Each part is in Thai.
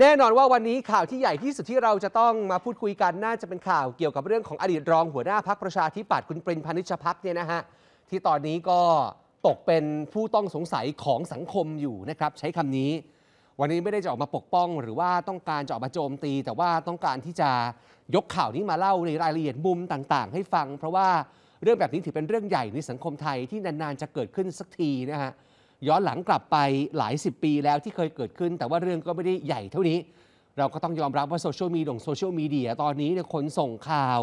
แน่นอนว่าวันนี้ข่าวที่ใหญ่ที่สุดที่เราจะต้องมาพูดคุยกันน่าจะเป็นข่าวเกี่ยวกับเรื่องของอดีตรองหัวหน้าพักประชาธิปัตย์คุณปรินพานิชพักเนี่ยนะฮะที่ตอนนี้ก็ตกเป็นผู้ต้องสงสัยของสังคมอยู่นะครับ ใช้คำนี้ วันนี้ไม่ได้จะออกมาปกป้องหรือว่าต้องการจะออกมาโจมตี แต่ว่าต้องการที่จะยกข่าวนี้มาเล่าในรายละเอียดมุมต่างๆ ให้ฟัง เพราะว่าเรื่องแบบนี้ถือเป็นเรื่องใหญ่ในสังคมไทยที่นาน ๆจะเกิดขึ้นสักทีนะฮะย้อนหลังกลับไปหลายสิบปีแล้วที่เคยเกิดขึ้น แต่ว่าเรื่องก็ไม่ได้ใหญ่เท่านี้ เราก็ต้องยอมรับว่าโซเชียลมีเดียโซเชียลมีเดียตอนนี้เนี่ยคนส่งข่าว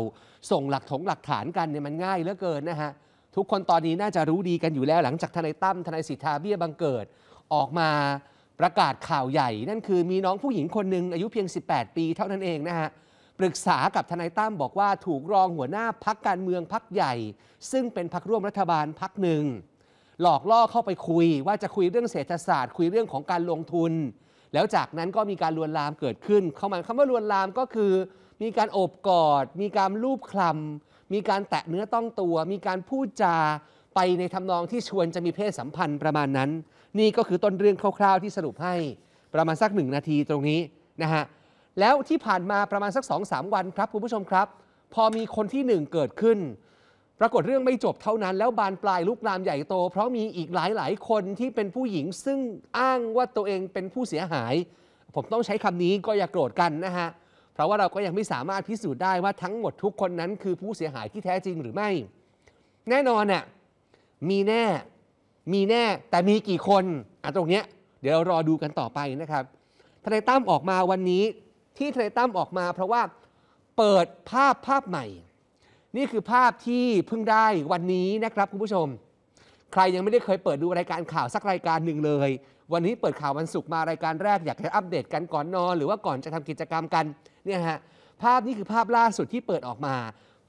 ส่งหลักถงหลักฐานกันเนี่ยมันง่ายเหลือเกินนะฮะ ทุกคนตอนนี้น่าจะรู้ดีกันอยู่แล้วหลังจากทนายตั้มทนายสิทธาเบี้ยบังเกิดออกมาประกาศข่าวใหญ่ นั่นคือมีน้องผู้หญิงคนหนึ่งอายุเพียง 18 ปีเท่านั้นเองนะฮะปรึกษากับทนายตั้มบอกว่าถูกรองหัวหน้าพักการเมืองพักใหญ่ ซึ่งเป็นพักร่วมรัฐบาลพักหนึ่งหลอกล่อเข้าไปคุย ว่าจะคุยเรื่องเศรษฐศาสตร์ คุยเรื่องของการลงทุน แล้วจากนั้นก็มีการลวนลามเกิดขึ้น เข้ามาคำว่าลวนลามก็คือ มีการโอบกอด มีการลูบคลำมีการแตะเนื้อต้องตัว มีการพูดจา ไปในทำนองที่ชวนจะมีเพศสัมพันธ์ประมาณนั้น นี่ก็คือต้นเรื่องคร่าวๆ ที่สรุปให้ประมาณสักหนึ่งนาทีตรงนี้นะฮะแล้วที่ผ่านมาประมาณสัก2-3วันครับคุณผู้ชมครับ พอมีคนที่1เกิดขึ้นปรากฏเรื่องไม่จบเท่านั้นแล้วบานปลายลุกลามใหญ่โต เพราะมีอีกหลายหลายคนที่เป็นผู้หญิงซึ่งอ้างว่าตัวเองเป็นผู้เสียหาย ผมต้องใช้คำนี้ก็อย่ากโกรธกันนะฮะเพราะว่าเราก็ยังไม่สามารถพิสูจน์ได้ว่าทั้งหมดทุกคนนั้นคือผู้เสียหายที่แท้จริงหรือไม่ แน่นอนน่ะมีแน่ มีแน่แต่มีกี่คนอ่ะตรงเนี้ยเดี๋ยวเรารอดูกันต่อไปนะครับทนายตั้มออกมาวันนี้ที่ทนายตั้มออกมาเพราะว่าเปิดภาพภาพใหม่นี่คือภาพที่เพิ่งได้วันนี้นะครับคุณผู้ชม ใครยังไม่ได้เคยเปิดดูรายการข่าวสักรายการหนึ่งเลย วันนี้เปิดข่าววันศุกร์มารายการแรกอยากจะอัปเดตกันก่อนนอน หรือว่าก่อนจะทำกิจกรรมกันเนี่ยฮะภาพนี้คือภาพล่าสุดที่เปิดออกมา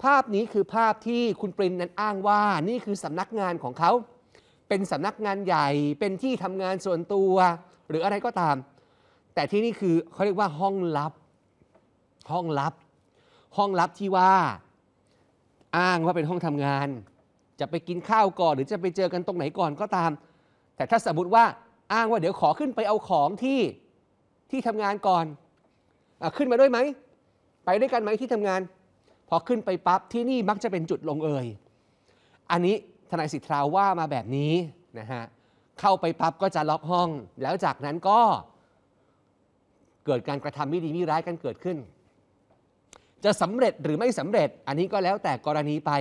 ภาพนี้คือภาพที่คุณปรินนั้นอ้างว่า นี่คือสำนักงานของเขาเป็นสำนักงานใหญ่เป็นที่ทำงานส่วนตัว หรืออะไรก็ตาม แต่ที่นี่คือเขาเรียกว่าห้องลับ ห้องลับ ห้องลับที่ว่าอ้างว่าเป็นห้องทำงาน จะไปกินข้าวก่อน หรือจะไปเจอกันตรงไหนก่อนก็ตาม แต่ถ้าสมมติว่าอ้างว่าเดี๋ยวขอขึ้นไปเอาของที่ที่ทำงานก่อนอขึ้นมาด้วยไหม ไปด้วยกันไหมที่ทำงาน พอขึ้นไปปั๊บที่นี่มักจะเป็นจุดลงเอยอันนี้ทนายสิทธาว่ามาแบบนี้นะฮะเข้าไปปั๊บก็จะล็อกห้อง แล้วจากนั้นก็เกิดการกระทำไม่ดีไม่ร้ายกันเกิดขึ้นจะสำเร็จหรือไม่สำเร็จอันนี้ก็แล้วแต่กรณีไป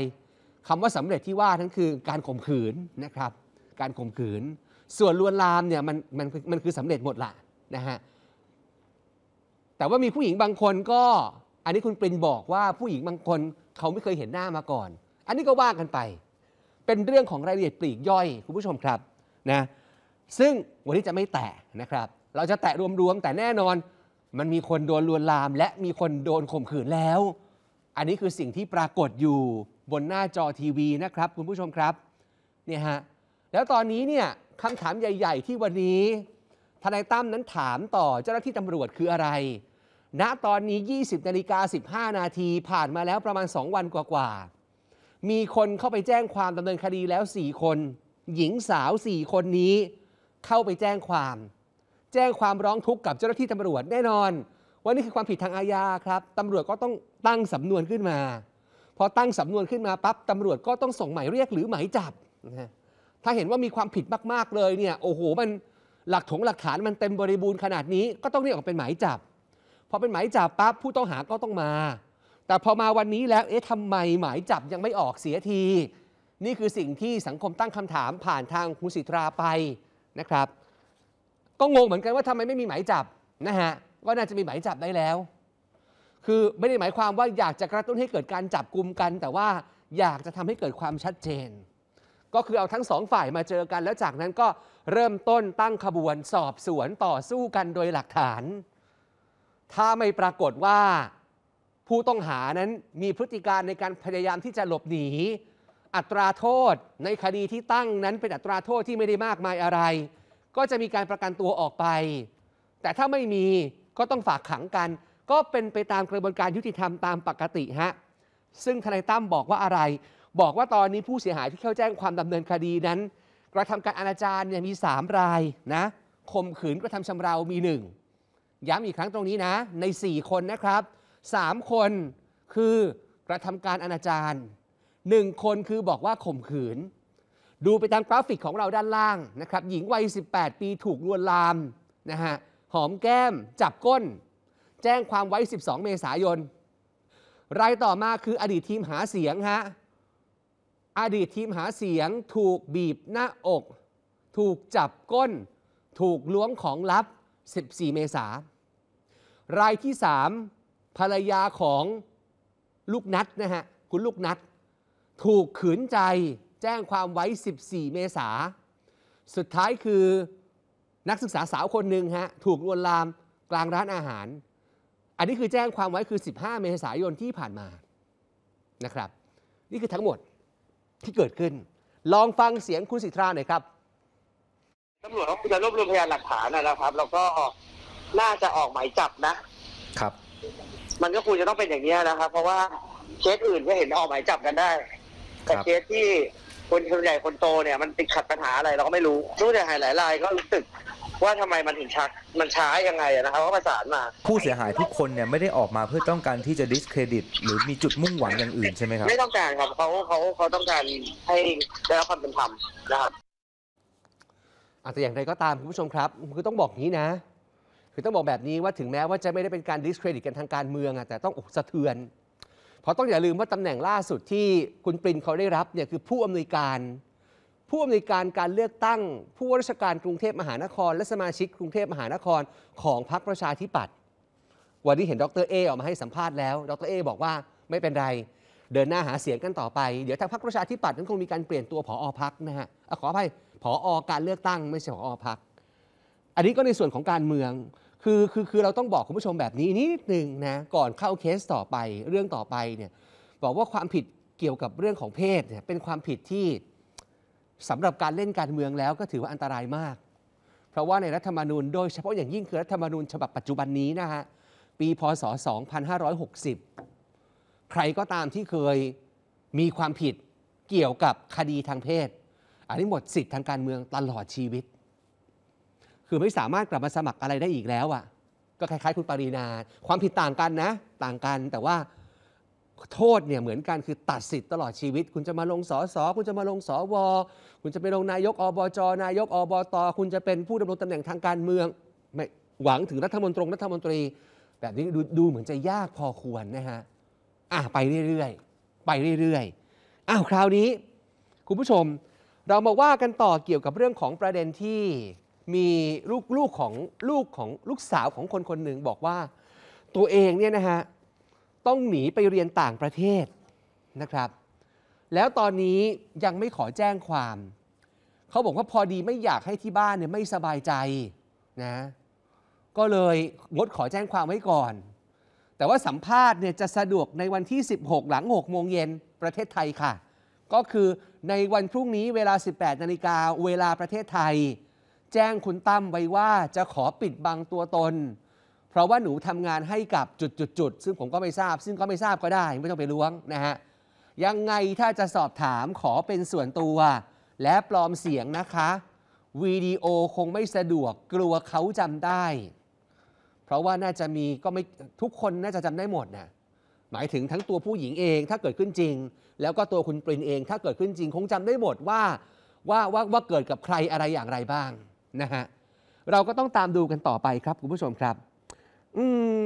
คำว่าสำเร็จที่ว่านั้นคือการข่มขืนนะครับการข่มขืน ส่วนลวนลามเนี่ยมันมันมันคือสำเร็จหมดละนะฮะแต่ว่ามีผู้หญิงบางคนก็อันนี้คุณปรินบอกว่าผู้หญิงบางคนเขาไม่เคยเห็นหน้ามาก่อน อันนี้ก็ว่ากันไป เป็นเรื่องของรายละเอียดปลีกย่อยคุณผู้ชมครับนะซึ่งวันนี้จะไม่แตะนะครับเราจะแตะรวมๆแต่แน่นอนมันมีคนโดนลวนลาม และมีคนโดนข่มขืนแล้ว อันนี้คือสิ่งที่ปรากฏอยู่บนหน้าจอทีวีนะครับ คุณผู้ชมครับ เนี่ยฮะ แล้วตอนนี้เนี่ยคำถามใหญ่ ๆ ที่วันนี้ทนายตั้มนั้นถามต่อเจ้าหน้าที่ตำรวจคืออะไร ณ ตอนนี้ 20นาฬิกา15 นาทีผ่านมาแล้วประมาณ 2 วันกว่า ๆ มีคนเข้าไปแจ้งความดำเนินคดีแล้ว 4 คนหญิงสาว4คนนี้เข้าไปแจ้งความแจ้งความร้องทุกข์กับเจ้าหน้าที่ตำรวจแน่นอนว่านี่คือความผิดทางอาญาครับตำรวจก็ต้องตั้งสำนวนขึ้นมาพอตั้งสำนวนขึ้นมาปั๊บตำรวจก็ต้องส่งหมายเรียกหรือหมายจับนะถ้าเห็นว่ามีความผิดมากๆเลยเนี่ยโอ้โหมันหลักถงหลักฐานมันเต็มบริบูรณ์ขนาดนี้ ก็ต้องเรียกออกเป็นหมายจับ พอเป็นหมายจับปั๊บผู้ต้องหาก็ต้องมา แต่พอมาวันนี้แล้วเอ๊ะทำไมหมายจับยังไม่ออกเสียที นี่คือสิ่งที่สังคมตั้งคำถามผ่านทางคุณสิทราไปนะครับก็งงเหมือนกันว่าทำไมไม่มีหมายจับนะฮะว่าน่าจะมีหมายจับได้แล้ว คือไม่ได้หมายความว่าอยากจะกระตุ้นให้เกิดการจับกลุ่มกัน แต่ว่าอยากจะทำให้เกิดความชัดเจน ก็คือเอาทั้งสองฝ่ายมาเจอกัน แล้วจากนั้นก็เริ่มต้นตั้งขบวนสอบสวนต่อสู้กันโดยหลักฐาน ถ้าไม่ปรากฏว่าผู้ต้องหานั้นมีพฤติการในการพยายามที่จะหลบหนี อัตราโทษในคดีที่ตั้งนั้นเป็นอัตราโทษที่ไม่ได้มากมายอะไรก็จะมีการประกันตัวออกไป แต่ถ้าไม่มีก็ต้องฝากขังกัน ก็เป็นไปตามกระบวนการยุติธรรมตามปกติฮะ ซึ่งทนายตั้มบอกว่าอะไร บอกว่าตอนนี้ผู้เสียหายที่เข้าแจ้งความดำเนินคดีนั้น กระทำการอนาจารเนี่ยมี 3 รายนะ ข่มขืนกระทำชำรามี 1ย้ำอีกครั้งตรงนี้นะ ใน 4 คนนะครับ3คนคือกระทำการอนาจารหนึ่งคนคือบอกว่าข่มขืนดูไปตามกราฟิกของเราด้านล่างนะครับหญิงวัย 18 ปีถูกลวนลามนะฮะหอมแก้มจับก้น แจ้งความไว้ 12 เมษายน รายต่อมาคืออดีตทีมหาเสียงฮะอดีตทีมหาเสียงถูกบีบหน้าอก ถูกจับก้น ถูกล้วงของลับ 14 เมษา รายที่ 3 ภรรยาของลูกนัดนะฮะคุณลูกนัด ถูกขืนใจแจ้งความไว้ 14 เมษาสุดท้ายคือนักศึกษาสาวคนหนึ่งฮะถูกลวนลามกลางร้านอาหาร อันนี้คือแจ้งความไว้คือ 15 เมษายนที่ผ่านมา นะครับ นี่คือทั้งหมดที่เกิดขึ้น ลองฟังเสียงคุณสิทธาหน่อยครับ ตำรวจเขาจะรวบรวมพยานหลักฐานนะครับ แล้วก็น่าจะออกหมายจับนะ ครับ มันก็ควรจะต้องเป็นอย่างนี้นะครับ เพราะว่าเคสอื่นก็เห็นออกหมายจับกันได้ แต่เคสที่คนคนใหญ่คนโตเนี่ยมันติดขัดปัญหาอะไรเราก็ไม่รู้ รู้แต่หายหลายรายก็รู้สึกว่าทำไมมันถึงชัก มันช้ายังไงนะครับก็ประสานมาผู้เสียหายทุกคนเนี่ยไม่ได้ออกมาเพื่อต้องการที่จะดิสเครดิตหรือมีจุดมุ่งหวังอย่างอื่นใช่ไหมครับ ไม่ต้องการครับเขาเขาเขาต้องการให้ได้รับความเป็นธรรมนะครับอาจจะอย่างไรก็ตาม คุณผู้ชมครับคือต้องบอกนี้นะ คือต้องบอกแบบนี้ว่าถึงแม้ว่าจะไม่ได้เป็นการดิสเครดิตกันทางการเมืองอะแต่ต้องอกสะเทือนเพราะต้องอย่าลืมว่าตำแหน่งล่าสุดที่คุณปรินเขาได้รับเนี่ยคือผู้อำนวยการ ผู้อำนวยการการเลือกตั้ง ผู้ว่าราชการกรุงเทพมหานคร และสมาชิกกรุงเทพมหานครของพรรคประชาธิปัตย์วันนี้เห็นดรเอออกมาให้สัมภาษณ์แล้วดรเอบอกว่าไม่เป็นไร เดินหน้าหาเสียงกันต่อไปเดี๋ยวทางพรรคประชาธิปัตย์นั้นคงมีการเปลี่ยนตัวผอพักนะฮะขออภัยผอการเลือกตั้งไม่ใช่ผอพักอันนี้ก็ในส่วนของการเมืองคือคือคือเราต้องบอกคุณผู้ชมแบบนี้นิดนึงนะ ก่อนเข้าเคสต่อไปเรื่องต่อไปเนี่ยบอกว่าความผิดเกี่ยวกับเรื่องของเพศเนี่ยเป็นความผิดที่สำหรับการเล่นการเมืองแล้วก็ถือว่าอันตรายมาก เพราะว่าในรัฐธรรมนูญโดยเฉพาะอย่างยิ่งคือรัฐธรรมนูญฉบับปัจจุบันนี้นะฮะปีพศ2560ใครก็ตามที่เคยมีความผิดเกี่ยวกับคดีทางเพศ อันนี้หมดสิทธิ์ทางการเมืองตลอดชีวิตคือไม่สามารถกลับมาสมัครอะไรได้อีกแล้วอะ่ะก็คล้ายๆคุณปรีนาความผิดต่างกันนะ ต่างกัน แต่ว่าโทษเนี่ยเหมือนกันคือตัดสิทธิ์ตลอดชีวิต คุณจะมาลงสอสอคุณจะมาลงสอวอคุณจะไปลงนายกอบจนายกอบตคุณจะเป็นผู้ดำรงตำแหน่งทางการเมืองไม่หวังถึงรัฐมนตรีรัฐมนตรีแบบนี้ดูดูเหมือนจะยากพอควรนะฮะอ่ะไปเรื่อยๆไปเรื่อยๆอ้าวคราวนี้ คุณผู้ชม เรามาว่ากันต่อเกี่ยวกับเรื่องของประเด็นที่มีลูกลูกของลูกของลูกสาวของคนคนหนึ่งบอกว่าตัวเองเนี่ยนะฮะต้องหนีไปเรียนต่างประเทศนะครับ แล้วตอนนี้ยังไม่ขอแจ้งความ เขาบอกว่าพอดีไม่อยากให้ที่บ้านเนี่ยไม่สบายใจนะก็เลยงดขอแจ้งความไว้ก่อน แต่ว่าสัมภาษณ์เนี่ยจะสะดวกในวันที่ 16 หลัง 6 โมงเย็นประเทศไทยค่ะ ก็คือในวันพรุ่งนี้เวลา 18นาฬิกาเวลาประเทศไทยแจ้งคุณตั้มไว้ว่าจะขอปิดบังตัวตน เพราะว่าหนูทำงานให้กับจุดๆซึ่งผมก็ไม่ทราบ ซึ่งก็ไม่ทราบก็ได้ ไม่ต้องไปล้วงนะฮะ ยังไงถ้าจะสอบถามขอเป็นส่วนตัว และปลอมเสียงนะคะวิดีโอคงไม่สะดวกกลัวเขาจำได้ เพราะว่าน่าจะมีก็ไม่ทุกคนน่าจะจำได้หมดนะหมายถึงทั้งตัวผู้หญิงเองถ้าเกิดขึ้นจริง แล้วก็ตัวคุณปรินเอง ถ้าเกิดขึ้นจริงคงจำได้หมดว่าว่าว่าว่าเกิดกับใครอะไรอย่างไรบ้างนะฮะเราก็ต้องตามดูกันต่อไปครับคุณผู้ชมครับอืม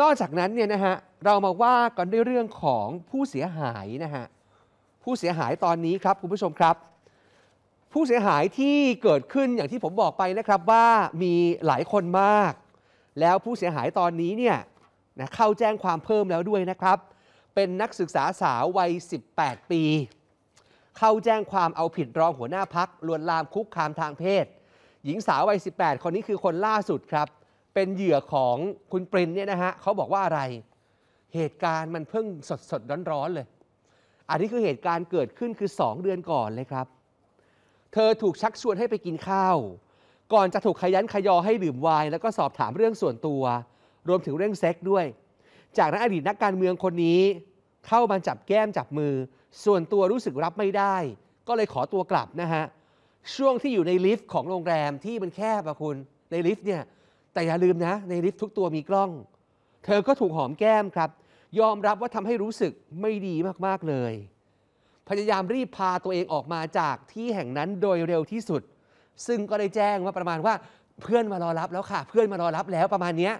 นอกจากนั้นเนี่ยนะฮะเรามาว่ากันด้วยเรื่องของผู้เสียหายนะฮะผู้เสียหายตอนนี้ครับคุณผู้ชมครับ ผู้เสียหายที่เกิดขึ้นอย่างที่ผมบอกไปนะครับว่ามีหลายคนมาก แล้วผู้เสียหายตอนนี้เนี่ยนะเข้าแจ้งความเพิ่มแล้วด้วยนะครับเป็นนักศึกษาสาววัย 18 ปี เข้าแจ้งความเอาผิดรองหัวหน้าพักลวนลามคุกคามทางเพศหญิงสาววัย18 คนนี้คือคนล่าสุดครับ เป็นเหยื่อของคุณปรินเนี่ยนะฮะเขาบอกว่าอะไร เหตุการณ์มันเพิ่งสดสดร้อนร้อนเลย อันนี้คือเหตุการณ์เกิดขึ้นคือ 2 เดือนก่อนเลยครับ เธอถูกชักชวนให้ไปกินข้าว ก่อนจะถูกขยันขยอให้ดื่มไวน์แล้วก็สอบถามเรื่องส่วนตัว รวมถึงเรื่องเซ็กด้วย จากนั้นอดีตนักการเมืองคนนี้เข้ามาจับแก้มจับมือ ส่วนตัวรู้สึกรับไม่ได้ ก็เลยขอตัวกลับนะฮะช่วงที่อยู่ในลิฟต์ของโรงแรมที่มันแคบอะคุณในลิฟต์เนี่ย แต่อย่าลืมนะ ในลิฟต์ทุกตัวมีกล้อง เธอก็ถูกหอมแก้มครับ ยอมรับว่าทำให้รู้สึกไม่ดีมากๆเลย พยายามรีบพาตัวเองออกมาจากที่แห่งนั้นโดยเร็วที่สุด ซึ่งก็ได้แจ้งว่าประมาณว่า เพื่อนมารอรับแล้วค่ะ เพื่อนมารอรับแล้วประมาณนี้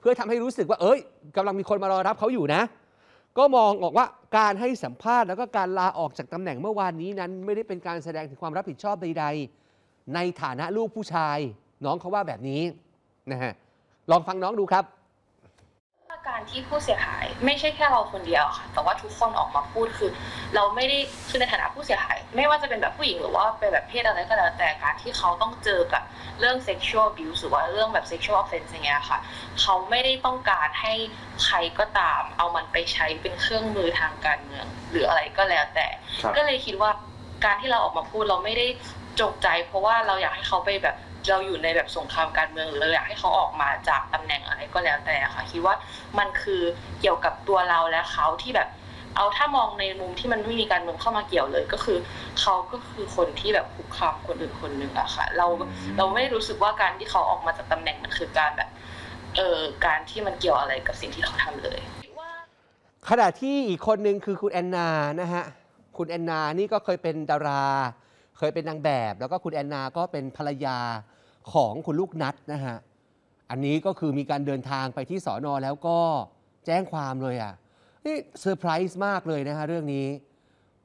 เพื่อทำให้รู้สึกว่าเอ้ยกำลังมีคนมารอรับเขาอยู่นะก็มองออกว่าการให้สัมภาษณ์แล้วก็การลาออกจากตำแหน่งเมื่อวานนี้นั้นไม่ได้เป็นการแสดงถึงความรับผิดชอบใดๆ ในฐานะลูกผู้ชาย น้องเขาว่าแบบนี้นะฮะลองฟังน้องดูครับการที่ผู้เสียหาย ไม่ใช่แค่เราคนเดียวค่ะ แต่ว่าทุกคนออกมาพูดคือเราไม่ได้คือในฐานะผู้เสียหาย ไม่ว่าจะเป็นแบบผู้หญิงหรือว่าเป็นแบบเพศอะไรก็แล้วแต่การที่เขาต้องเจอกับเรื่อง sexual abuse หรือว่าเรื่องแบบ sexual offense อย่างเงี้ยค่ะเขาไม่ได้ต้องการให้ใครก็ตามเอามันไปใช้เป็นเครื่องมือทางการเมือง หรืออะไรก็แล้วแต่ ก็เลยคิดว่าการที่เราออกมาพูดเราไม่ได้จงใจ เพราะว่าเราอยากให้เขาไปแบบเราอยู่ในแบบสงครามการเมืองหรือเราอยากให้เขาออกมาจากตำแหน่งอะไรก็แล้วแต่ค่ะคิดว่ามันคือเกี่ยวกับตัวเราและเขาที่แบบเอาถ้ามองในมุมที่มันไม่มีการเมืองเข้ามาเกี่ยวเลย ก็คือเขาก็คือคนที่แบบคุกคามคนอื่นคนหนึ่งอะค่ะเราเราไม่รู้สึกว่าการที่เขาออกมาจากตำแหน่งมันคือการแบบเอ่อการที่มันเกี่ยวอะไรกับสิ่งที่เขาทำเลยขณะที่อีกคนนึงคือคุณแอนนานะฮะคุณแอนนานี่ก็เคยเป็นดารา เคยเป็นนางแบบ แล้วก็คุณแอนนาก็เป็นภรรยาของคุณลูกนัดนะฮะ อันนี้ก็คือมีการเดินทางไปที่สอนอแล้วก็แจ้งความเลยอ่ะ นี่เซอร์ไพรส์มากเลยนะฮะเรื่องนี้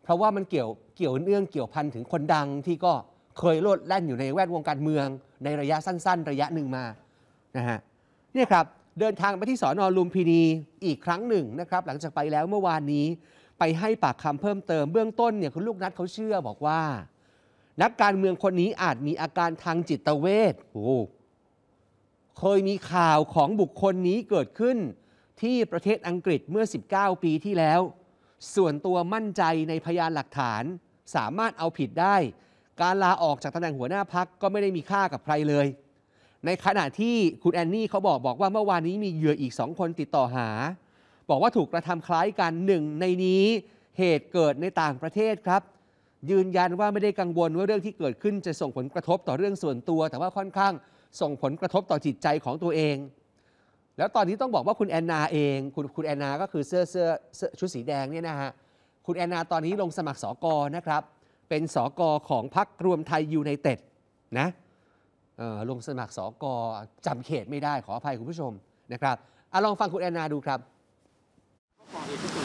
เพราะว่ามันเกี่ยวเกี่ยวเนื่องเกี่ยวพันถึงคนดังที่ก็เคยโลดแล่นอยู่ในแวดวงการเมือง ในระยะสั้นๆ ระยะหนึ่งมา นะฮะนี่ครับเดินทางไปที่สอนอลุมพินีอีกครั้งหนึ่งนะครับหลังจากไปแล้วเมื่อวานนี้ไปให้ปากคำเพิ่มเติมเบื้องต้นเนี่ยคุณลูกนัดเขาเชื่อบอกว่านักการเมืองคนนี้อาจมีอาการทางจิตเวชโอ้เคยมีข่าวของบุคคลนี้เกิดขึ้น ที่ประเทศอังกฤษเมื่อ 19 ปีที่แล้ว ส่วนตัวมั่นใจในพยานหลักฐานสามารถเอาผิดได้ การลาออกจากตำแหน่งหัวหน้าพักก็ไม่ได้มีค่ากับใครเลย ในขณะที่คุณแอนนี่เขาบอกบอกว่าเมื่อวานนี้มีเหยื่ออีกสองคนติดต่อหา บอกว่าถูกกระทำคล้ายกันหนึ่งในนี้เหตุเกิดในต่างประเทศครับยืนยันว่าไม่ได้กังวลว่าเรื่องที่เกิดขึ้นจะส่งผลกระทบต่อเรื่องส่วนตัว แต่ว่าค่อนข้างส่งผลกระทบต่อจิตใจของตัวเอง แล้วตอนนี้ต้องบอกว่าคุณแอนนาเอง คุณคุณแอนนาก็คือเสื้อเสื้อชุดสีแดงเนี่ยนะฮะคุณแอนนาตอนนี้ลงสมัครสอกอนะครับเป็นสอกอของพรรครวมไทยยูไนเต็ดนะลงสมัครสอกอจำเขตไม่ได้ขออภัยคุณผู้ชมนะครับอลองฟังคุณแอนนาดูครับ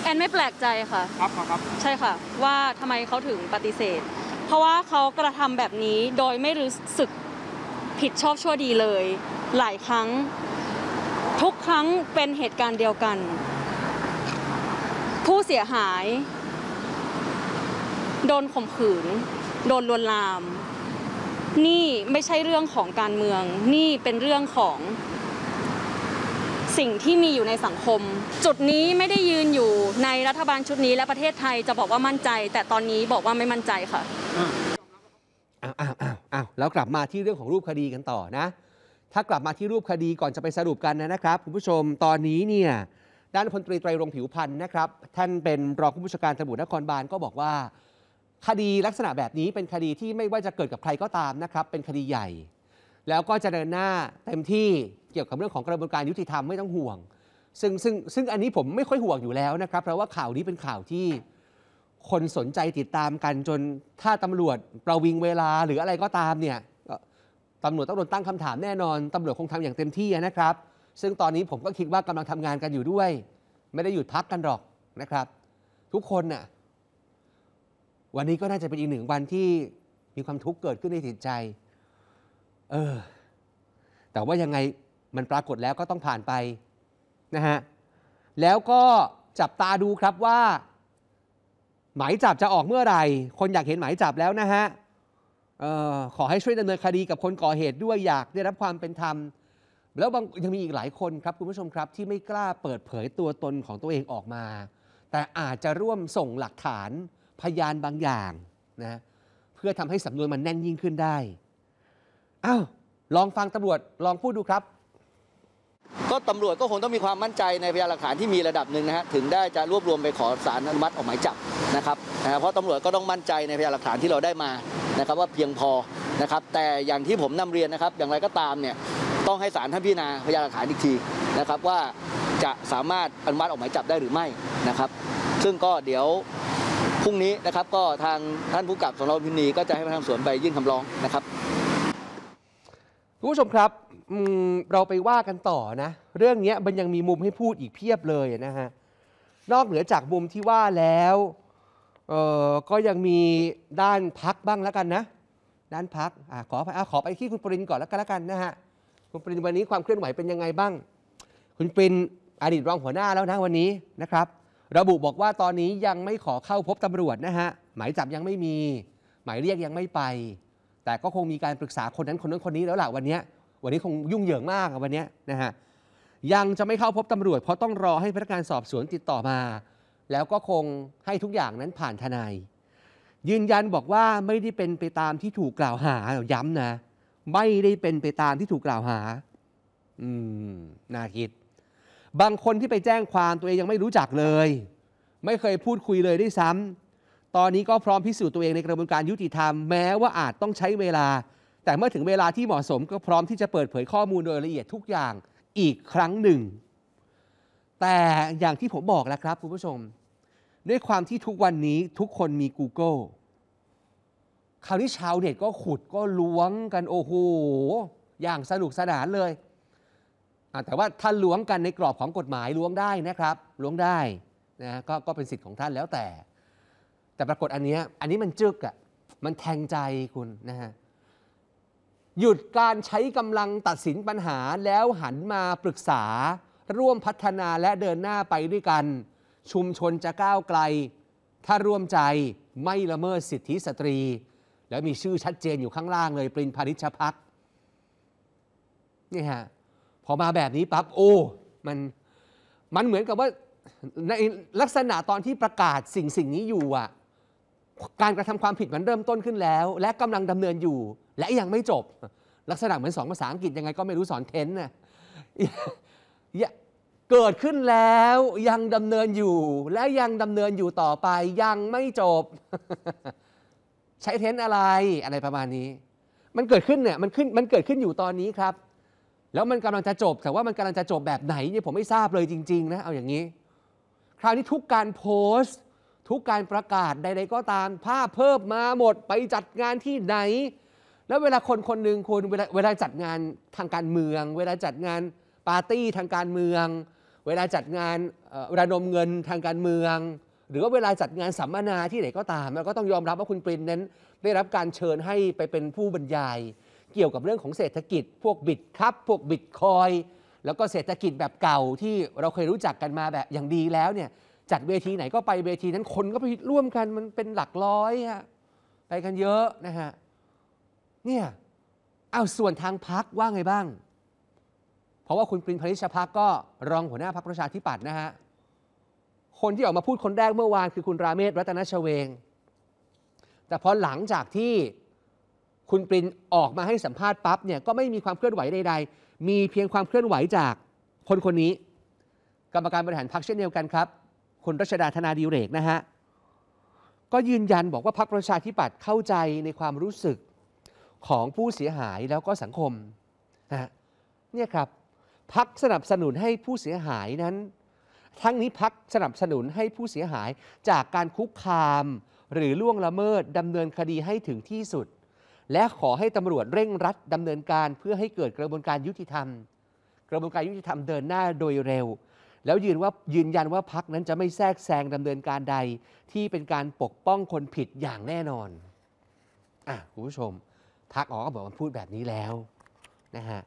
แอนไม่แปลกใจค่ะครับครับใช่ค่ะ ว่าทำไมเขาถึงปฏิเสธ เพราะว่าเขากระทำแบบนี้โดยไม่รู้สึกผิดชอบชั่วดีเลย หลายครั้งทุกครั้งเป็นเหตุการณ์เดียวกัน ผู้เสียหาย โดนข่มขืน โดนลวนลาม นี่ไม่ใช่เรื่องของการเมือง นี่เป็นเรื่องของสิ่งที่มีอยู่ในสังคม จุดนี้ไม่ได้ยืนอยู่ในรัฐบาลชุดนี้ และประเทศไทยจะบอกว่ามั่นใจ แต่ตอนนี้บอกว่าไม่มั่นใจค่ะอ้าวอ้าวอ้าวแล้วกลับมาที่เรื่องของรูปคดีกันต่อนะ ถ้ากลับมาที่รูปคดีก่อนจะไปสรุปกันนะครับคุณผู้ชมตอนนี้เนี่ยด้านพลตรีไตรรงผิวพันธ์นะครับ ท่านเป็นรองผู้บัญชาการตำรวจนครบาลก็บอกว่า คดีลักษณะแบบนี้เป็นคดีที่ไม่ว่าจะเกิดกับใครก็ตามนะครับ เป็นคดีใหญ่ แล้วก็จะเดินหน้าเต็มที่กี่ยวกับเรื่องของกระบวนการยุติธรรมไม่ต้องห่วงซึ่งซึ่งซึ่งอันนี้ผมไม่ค่อยห่วงอยู่แล้วนะครับเพราะว่าข่าวนี้เป็นข่าวที่คนสนใจติดตามกันจน ถ้าตำรวจประวิงเวลา หรืออะไรก็ตามเนี่ยตำรวจต้องโดนตั้งคำถามแน่นอนตำรวจคงทำอย่างเต็มที่นะครับ ซึ่งตอนนี้ผมก็คิดว่ากำลังทำงานกันอยู่ด้วย ไม่ได้หยุดพักกันหรอกนะครับ ทุกคนน่ะวันนี้ก็น่าจะเป็นอีกหนึ่งวันที่มีความทุกข์เกิดขึ้นในจิตใจเออแต่ว่ายังไงมันปรากฏแล้วก็ต้องผ่านไปนะฮะ แล้วก็จับตาดูครับว่า หมายจับจะออกเมื่อไหร่ คนอยากเห็นหมายจับแล้วนะฮะออขอให้ช่วยดำเนินคดีกับคนก่อเหตุด้วยอยากได้รับความเป็นธรรม แล้วยังมีอีกหลายคนครับคุณผู้ชมครับ ที่ไม่กล้าเปิดเผยตัวตนของตัวเองออกมา แต่อาจจะร่วมส่งหลักฐานพยานบางอย่างนะ เพื่อทำให้สำนวนมันแน่นยิ่งขึ้นได้อ้าวลองฟังตำรวจลองพูดดูครับตำรวจก็คงต้องมีความมั่นใจในพยานหลักฐานที่มีระดับหนึ่งนะฮะถึงได้จะรวบรวมไปขอสารอนุมัติออกหมายจับนะครับเพราะตำรวจก็ต้องมั่นใจในพยานหลักฐานที่เราได้มานะครับ ว่าเพียงพอนะครับ แต่อย่างที่ผมนำเรียนนะครับอย่างไรก็ตามเนี่ย ต้องให้สารท่านพิจารณาพยานหลักฐานอีกทีนะครับว่าจะสามารถอนุมัติออกหมายจับได้หรือไม่นะครับ ซึ่งก็เดี๋ยวพรุ่งนี้นะครับก็ทางท่านผู้กับสนพินี ก็จะให้ทางสวนไปยื่นคำร้องนะครับคุณผู้ชมครับเราไปว่ากันต่อนะเรื่องนี้มันยังมีมุมให้พูดอีกเพียบเลยนะฮะนอกเหนือจากมุมที่ว่าแล้วก็ยังมีด้านพักบ้างแล้วกันนะด้านพักอขอไปอขอไปที่คุณปรินก่อนแล้วกันแล้วกันนะฮะคุณปรินวันนี้ความเคลื่อนไหวเป็นยังไงบ้าง คุณปรินอดีตรองหัวหน้าแล้วนะวันนี้นะครับ ระบุบอกว่าตอนนี้ยังไม่ขอเข้าพบตำรวจนะฮะหมายจับยังไม่มี หมายเรียกยังไม่ไปแต่ก็คงมีการปรึกษาคนนั้นคนนั้นคนนี้แล้วแหละวันนี้วันนี้คงยุ่งเหยิงมากวันนี้นะฮะยังจะไม่เข้าพบตำรวจ เพราะต้องรอให้พนักงานสอบสวนติดต่อมา แล้วก็คงให้ทุกอย่างนั้นผ่านทนายยืนยันบอกว่าไม่ได้เป็นไปตามที่ถูกกล่าวหาย้ำนะ ไม่ได้เป็นไปตามที่ถูกกล่าวหา อืมน่าคิดบางคนที่ไปแจ้งความตัวเองยังไม่รู้จักเลย ไม่เคยพูดคุยเลยด้วยซ้ำตอนนี้ก็พร้อมพิสูจน์ตัวเองในกระบวนการยุติธรรมแม้ว่าอาจต้องใช้เวลา แต่เมื่อถึงเวลาที่เหมาะสมก็พร้อมที่จะเปิดเผยข้อมูลโดยละเอียดทุกอย่างอีกครั้งหนึ่ง แต่อย่างที่ผมบอกแล้วครับ คุณผู้ชมด้วยความที่ทุกวันนี้ทุกคนมี Google คราวนี้ชาวเน็ตก็ขุดก็ล้วงกันโอ้โห อย่างสนุกสนานเลย แต่ว่าท่านล้วงกันในกรอบของกฎหมายล้วงได้นะครับล้วงได้นะกก็เป็นสิทธิ์ของท่านแล้วแต่แต่ปรากฏอันนี้อันนี้มันจึกอะมันแทงใจคุณ นะฮะ หยุดการใช้กำลังตัดสินปัญหาแล้วหันมาปรึกษาร่วมพัฒนาและเดินหน้าไปด้วยกัน ชุมชนจะก้าวไกล ถ้าร่วมใจไม่ละเมิดสิทธิสตรี แล้วมีชื่อชัดเจนอยู่ข้างล่างเลย ปรินพาริชพักนี่ฮะ พอมาแบบนี้ปั๊บโอ้ มัน มันเหมือนกับว่าในลักษณะตอนที่ประกาศสิ่งสิ่งนี้อยู่อ่ะการกระทำความผิดมันเริ่มต้นขึ้นแล้ว และกำลังดำเนินอยู่และยังไม่จบ ลักษณะเหมือนสองภาษาอังกฤษยังไงก็ไม่รู้สอนเทนนะเกิดขึ้นแล้วยังดำเนินอยู่และยังดำเนินอยู่ต่อไป ยังไม่จบใช้เทนอะไรอะไรประมาณนี้ มันเกิดขึ้นเนี่ยมันขึ้นมันเกิดขึ้นอยู่ตอนนี้ครับ แล้วมันกำลังจะจบ แต่ว่ามันกำลังจะจบแบบไหนเนี่ยผมไม่ทราบเลยจริงๆนะเอาอย่างนี้ คราวนี้ทุกการโพสต์ทุกการประกาศใดๆ ก็ตามภาพเพิ่มมาหมดไปจัดงานที่ไหน แล้วเวลาคนคนหนึ่งคุณเวลาเวลาจัดงานทางการเมือง เวลาจัดงานปาร์ตี้ทางการเมือง เวลาจัดงานระดมเงินทางการเมือง หรือว่าเวลาจัดงานสัมมนาที่ไหนก็ตามเราก็ต้องยอมรับว่าคุณปรินนั้น ได้รับการเชิญให้ไปเป็นผู้บรรยาย เกี่ยวกับเรื่องของเศรษฐกิจพวกบิตครับพวกบิตคอยแล้วก็เศรษฐกิจแบบเก่าที่เราเคยรู้จักกันมาแบบอย่างดีแล้วเนี่ยจัดเวทีไหนก็ไปเวทีนั้นคนก็ไปร่วมกันมันเป็นหลักร้อยอะไปกันเยอะนะฮะเนี่ยเอาส่วนทางพักว่าไงบ้าง เพราะว่าคุณปรินพริชพักก็รองหัวหน้าพักประชาธิปัตย์นะฮะคนที่ออกมาพูดคนแรกเมื่อวานคือคุณราเมศรัตนชเวง แต่พอหลังจากที่คุณปรินออกมาให้สัมภาษณ์ปั๊บเนี่ยก็ไม่มีความเคลื่อนไหวใดๆมีเพียงความเคลื่อนไหวจากคนคนนี้ กรรมการบริหารพักเช่นเดียวกันครับุณรัชดาธนาดีเรกนะฮะก็ยืนยันบอกว่าพรรคประชาธิปัตย์เข้าใจในความรู้สึกของผู้เสียหายแล้วก็สังคมนะเนี่ยครับพักสนับสนุนให้ผู้เสียหายนั้น ทั้งนี้พักสนับสนุนให้ผู้เสียหายจากการคุกคาม หรือล่วงละเมิดดำเนินคดีให้ถึงที่สุด และขอให้ตำรวจเร่งรัดดำเนินการเพื่อให้เกิดกระบวนการยุติธรรม กระบวนการยุติธรรมเดินหน้าโดยเร็วแล้วยืนว่ายืนยันว่าพักนั้นจะไม่แทรกแซงดำเนินการใดที่เป็นการปกป้องคนผิดอย่างแน่นอนอ่ะคุณผู้ชม ทักออก็บอกมันพูดแบบนี้แล้วนะฮะ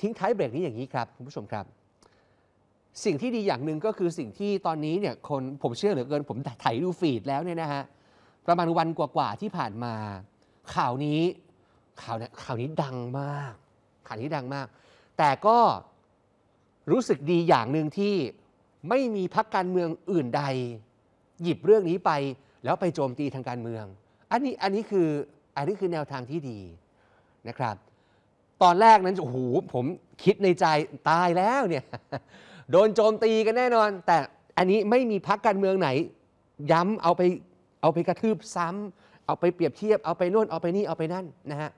ทิ้งท้ายเบรกนี้อย่างนี้ครับคุณผู้ชมครับ สิ่งที่ดีอย่างหนึ่งก็คือสิ่งที่ตอนนี้เนี่ยคนผมเชื่อเหลือเกินผมถ่ายดูฟีดแล้วเนี่ยนะฮะประมาณวันกว่าๆที่ผ่านมา ข่าวนี้ข่าวเนี่ยข่าวนี้ดังมาก ข่าวนี้ดังมาก แต่ก็รู้สึกดีอย่างหนึ่งที่ไม่มีพักการเมืองอื่นใด หยิบเรื่องนี้ไป แล้วไปโจมตีทางการเมือง อันนี้อันนี้คืออันนี้คือแนวทางที่ดีนะครับ ตอนแรกนั้นโอ้โหผมคิดในใจตายแล้วเนี่ยโดนโจมตีกันแน่นอน แต่อันนี้ไม่มีพักการเมืองไหน ย้ำเอาไปเอาไปกระทืบซ้ำเอาไปเปรียบเทียบเอาไปน่นเอาไปนี่ เอาไปนั่นนะฮะ